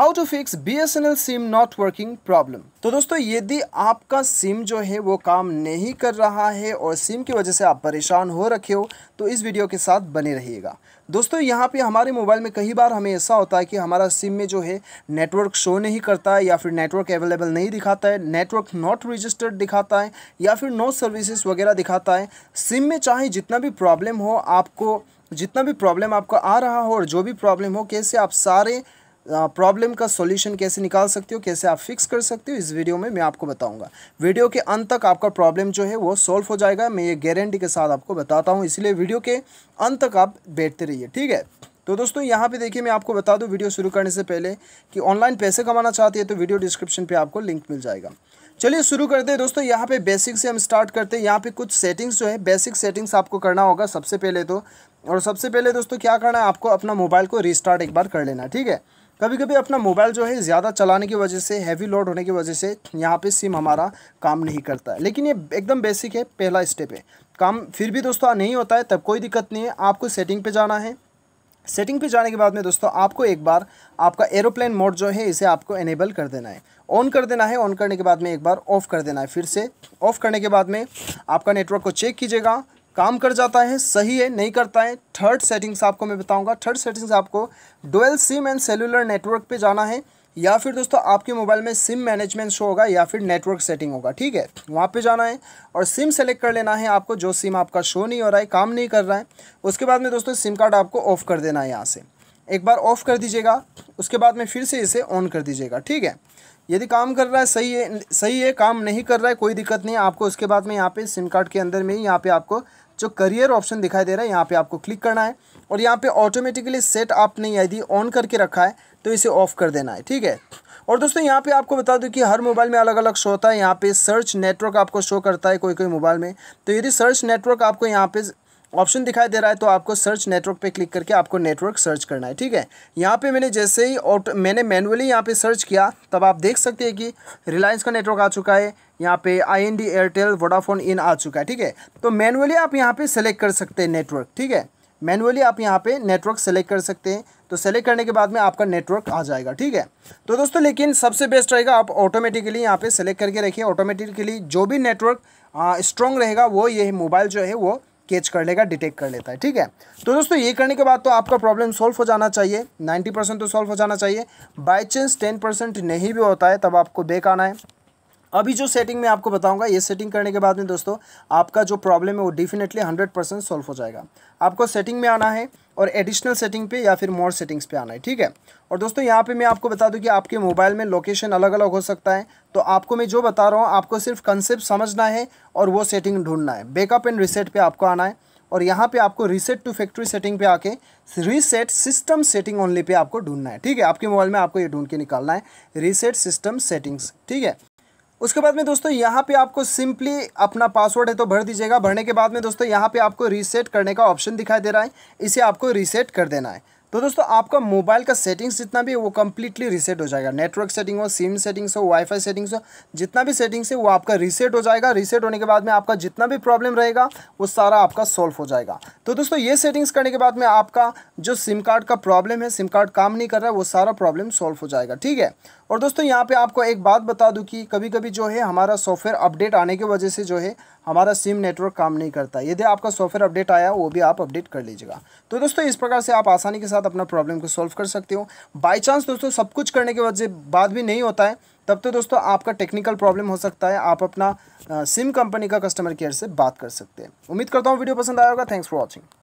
how to fix B S N L SIM not working problem तो दोस्तों यदि आपका सिम जो है वो काम नहीं कर रहा है और सिम की वजह से आप परेशान हो रखे हो तो इस वीडियो के साथ बने रहिएगा दोस्तों यहाँ पे हमारे मोबाइल में कई बार हमें ऐसा होता है कि हमारा सिम में जो है नेटवर्क शो नहीं करता है या फिर नेटवर्क अवेलेबल नहीं दिखाता है नेटवर्क नॉट रजिस्टर्ड दिखाता है या फिर नो सर्विसेज वगैरह दिखाता है सिम में चाहे जितना भी प्रॉब्लम हो आपको जितना भी प्रॉब्लम आपको आ रहा हो और जो भी प्रॉब्लम हो कैसे आप सारे प्रॉब्लम का सॉल्यूशन कैसे निकाल सकते हो कैसे आप फिक्स कर सकते हो इस वीडियो में मैं आपको बताऊंगा वीडियो के अंत तक आपका प्रॉब्लम जो है वो सॉल्व हो जाएगा मैं ये गारंटी के साथ आपको बताता हूँ इसलिए वीडियो के अंत तक आप बैठते रहिए ठीक है तो दोस्तों यहाँ पे देखिए मैं आपको बता दूँ वीडियो शुरू करने से पहले कि ऑनलाइन पैसे कमाना चाहते हैं तो वीडियो डिस्क्रिप्शन पर आपको लिंक मिल जाएगा चलिए शुरू करते हैं दोस्तों यहाँ पे बेसिक से हम स्टार्ट करते हैं यहाँ पे कुछ सेटिंग्स जो है बेसिक सेटिंग्स आपको करना होगा सबसे पहले तो और सबसे पहले दोस्तों क्या करना है आपको अपना मोबाइल को रिस्टार्ट एक बार कर लेना ठीक है कभी कभी अपना मोबाइल जो है ज़्यादा चलाने की वजह से हैवी लोड होने की वजह से यहाँ पे सिम हमारा काम नहीं करता है लेकिन ये एकदम बेसिक है पहला स्टेप है काम फिर भी दोस्तों नहीं होता है तब कोई दिक्कत नहीं है आपको सेटिंग पे जाना है सेटिंग पे जाने के बाद में दोस्तों आपको एक बार आपका एरोप्लेन मोड जो है इसे आपको एनेबल कर देना है ऑन कर देना है ऑन करने के बाद में एक बार ऑफ़ कर देना है फिर से ऑफ़ करने के बाद में आपका नेटवर्क को चेक कीजिएगा काम कर जाता है सही है नहीं करता है थर्ड सेटिंग्स आपको मैं बताऊंगा थर्ड सेटिंग्स आपको dual SIM and cellular network पे जाना है या फिर दोस्तों आपके मोबाइल में सिम मैनेजमेंट शो होगा या फिर नेटवर्क सेटिंग होगा ठीक है वहाँ पे जाना है और सिम सेलेक्ट कर लेना है आपको जो सिम आपका शो नहीं हो रहा है काम नहीं कर रहा है उसके बाद में दोस्तों सिम कार्ड आपको ऑफ कर देना है यहाँ से एक बार ऑफ़ कर दीजिएगा उसके बाद में फिर से इसे ऑन कर दीजिएगा ठीक है यदि काम कर रहा है सही है सही है काम नहीं कर रहा है कोई दिक्कत नहीं आपको उसके बाद में यहाँ पे सिम कार्ड के अंदर में ही यहाँ पे आपको जो करियर ऑप्शन दिखाई दे रहा है यहाँ पे आपको क्लिक करना है और यहाँ पे ऑटोमेटिकली सेट आपने यदि ऑन करके रखा है तो इसे ऑफ़ कर देना है ठीक है और दोस्तों यहाँ पे आपको बता दूँ कि हर मोबाइल में अलग अलग शो होता है यहाँ पे सर्च नेटवर्क आपको शो करता है कोई कोई मोबाइल में तो यदि सर्च नेटवर्क आपको यहाँ पे ऑप्शन दिखाई दे रहा है तो आपको सर्च नेटवर्क पे क्लिक करके आपको नेटवर्क सर्च करना है ठीक है यहाँ पे मैंने जैसे ही ऑटो मैंने मैनुअली यहाँ पे सर्च किया तब आप देख सकते हैं कि रिलायंस का नेटवर्क आ चुका है यहाँ पे I N D Airtel Vodafone इन आ चुका है ठीक है तो मैनुअली आप यहाँ पर सेलेक्ट कर सकते हैं नेटवर्क ठीक है मैनुअली आप यहाँ पर नेटवर्क सेलेक्ट कर सकते हैं तो सेलेक्ट करने के बाद में आपका नेटवर्क आ जाएगा ठीक है तो दोस्तों लेकिन सबसे बेस्ट रहेगा आप ऑटोमेटिकली यहाँ पर सेलेक्ट करके रखिए ऑटोमेटिकली जो भी नेटवर्क स्ट्रॉन्ग रहेगा वो ये मोबाइल जो है वो कैच कर लेगा डिटेक्ट कर लेता है ठीक है तो दोस्तों ये करने के बाद तो आपका प्रॉब्लम सॉल्व हो जाना चाहिए 90 परसेंट तो सॉल्व हो जाना चाहिए बाई चांस 10 परसेंट नहीं भी होता है तब आपको बेक आना है अभी जो सेटिंग मैं आपको बताऊंगा ये सेटिंग करने के बाद में दोस्तों आपका जो प्रॉब्लम है वो डेफिनेटली हंड्रेड परसेंट सॉल्व हो जाएगा आपको सेटिंग में आना है और एडिशनल सेटिंग पे या फिर मोर सेटिंग्स पे आना है ठीक है और दोस्तों यहाँ पे मैं आपको बता दूँ कि आपके मोबाइल में लोकेशन अलग अलग हो सकता है तो आपको मैं जो बता रहा हूँ आपको सिर्फ कंसेप्ट समझना है और वो सेटिंग ढूंढना है बैकअप एंड रिसेट पर आपको आना है और यहाँ पे आपको रीसेट टू फैक्ट्री सेटिंग पे आके reset system setting only pay आपको ढूंढना है ठीक है आपके मोबाइल में आपको ये ढूंढ के निकालना है रीसेट सिस्टम सेटिंग्स ठीक है उसके बाद में दोस्तों यहाँ पे आपको सिंपली अपना पासवर्ड है तो भर दीजिएगा भरने के बाद में दोस्तों यहाँ पे आपको रीसेट करने का ऑप्शन दिखाई दे रहा है इसे आपको रीसेट कर देना है तो दोस्तों आपका मोबाइल का सेटिंग्स जितना भी है वो कम्प्लीटली रीसेट हो जाएगा नेटवर्क सेटिंग हो सिम सेटिंग्स हो वाईफाई सेटिंग्स हो जितना भी सेटिंग्स है वो आपका रीसेट हो जाएगा रीसेट होने के बाद में आपका जितना भी प्रॉब्लम रहेगा वो सारा आपका सॉल्व हो जाएगा तो दोस्तों ये सेटिंग्स करने के बाद में आपका जो सिम कार्ड का प्रॉब्लम है सिम कार्ड काम नहीं कर रहा है वो सारा प्रॉब्लम सॉल्व हो जाएगा ठीक है और दोस्तों यहाँ पे आपको एक बात बता दूँ कि कभी कभी जो है हमारा सॉफ्टवेयर अपडेट आने की वजह से जो है हमारा सिम नेटवर्क काम नहीं करता यदि आपका सॉफ्टवेयर अपडेट आया वो भी आप अपडेट कर लीजिएगा तो दोस्तों इस प्रकार से आप आसानी के साथ अपना प्रॉब्लम को सॉल्व कर सकते हो बाई चांस दोस्तों सब कुछ करने के वजह बाद भी नहीं होता है तब तो दोस्तों आपका टेक्निकल प्रॉब्लम हो सकता है आप अपना सिम कंपनी का कस्टमर केयर से बात कर सकते हैं उम्मीद करता हूँ वीडियो पसंद आएगा थैंक्स फॉर वॉचिंग